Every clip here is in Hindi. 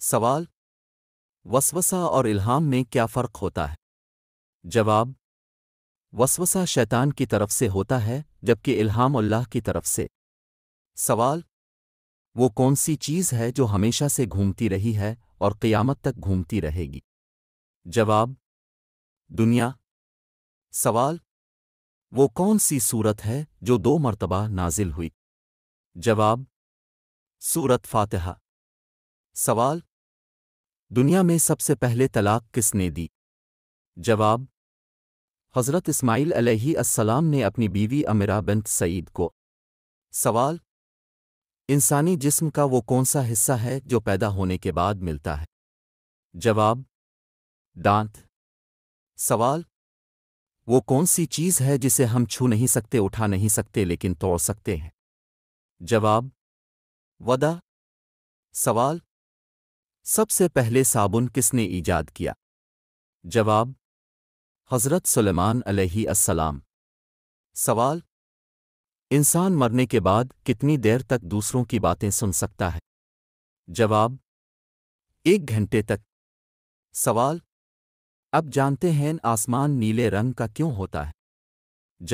सवाल वसवसा और इल्हाम में क्या फ़र्क होता है जवाब वसवसा शैतान की तरफ से होता है जबकि इल्हाम अल्लाह की तरफ से सवाल वो कौन सी चीज़ है जो हमेशा से घूमती रही है और क़ियामत तक घूमती रहेगी जवाब दुनिया सवाल वो कौन सी सूरत है जो दो मरतबा नाजिल हुई जवाब सूरत फातहा सवाल दुनिया में सबसे पहले तलाक किसने दी जवाब हज़रत इस्माईल अलैहि अस्सलाम ने अपनी बीवी अमिरा बिन सईद को सवाल इंसानी जिस्म का वो कौन सा हिस्सा है जो पैदा होने के बाद मिलता है जवाब दांत सवाल वो कौन सी चीज़ है जिसे हम छू नहीं सकते उठा नहीं सकते लेकिन तोड़ सकते हैं जवाब वदा सवाल सबसे पहले साबुन किसने ईजाद किया जवाब हज़रत अलैहि अस्सलाम। सवाल इंसान मरने के बाद कितनी देर तक दूसरों की बातें सुन सकता है जवाब एक घंटे तक सवाल अब जानते हैं आसमान नीले रंग का क्यों होता है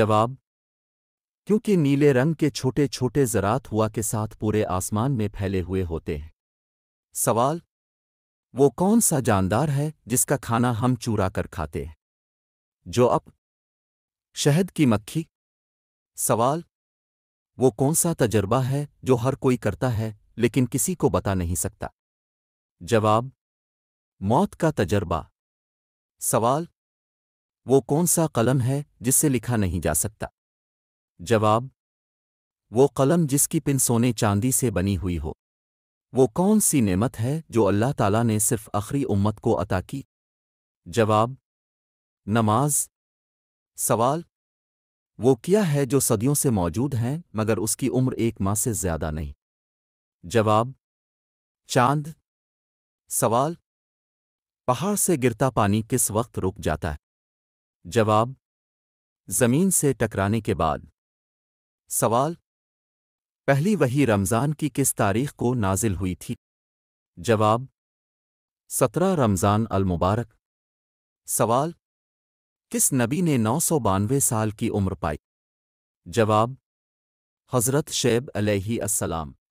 जवाब क्योंकि नीले रंग के छोटे छोटे ज़रात हुआ के साथ पूरे आसमान में फैले हुए होते हैं सवाल वो कौन सा जानदार है जिसका खाना हम चूरा कर खाते हैं जो अब शहद की मक्खी सवाल वो कौन सा तजर्बा है जो हर कोई करता है लेकिन किसी को बता नहीं सकता जवाब मौत का तजर्बा सवाल वो कौन सा कलम है जिससे लिखा नहीं जा सकता जवाब वो कलम जिसकी पिन सोने चांदी से बनी हुई हो वो कौन सी नेमत है जो अल्लाह ताला ने सिर्फ आखिरी उम्मत को अता की जवाब नमाज सवाल वो किया है जो सदियों से मौजूद हैं मगर उसकी उम्र एक माह से ज्यादा नहीं जवाब चांद सवाल पहाड़ से गिरता पानी किस वक्त रुक जाता है जवाब जमीन से टकराने के बाद सवाल पहली वही रमज़ान की किस तारीख को नाजिल हुई थी जवाब सत्रह रमज़ान अलमुबारक सवाल किस नबी ने नौ सौ बानवे साल की उम्र पाई जवाब हज़रत शेब अलैहि अस्सलाम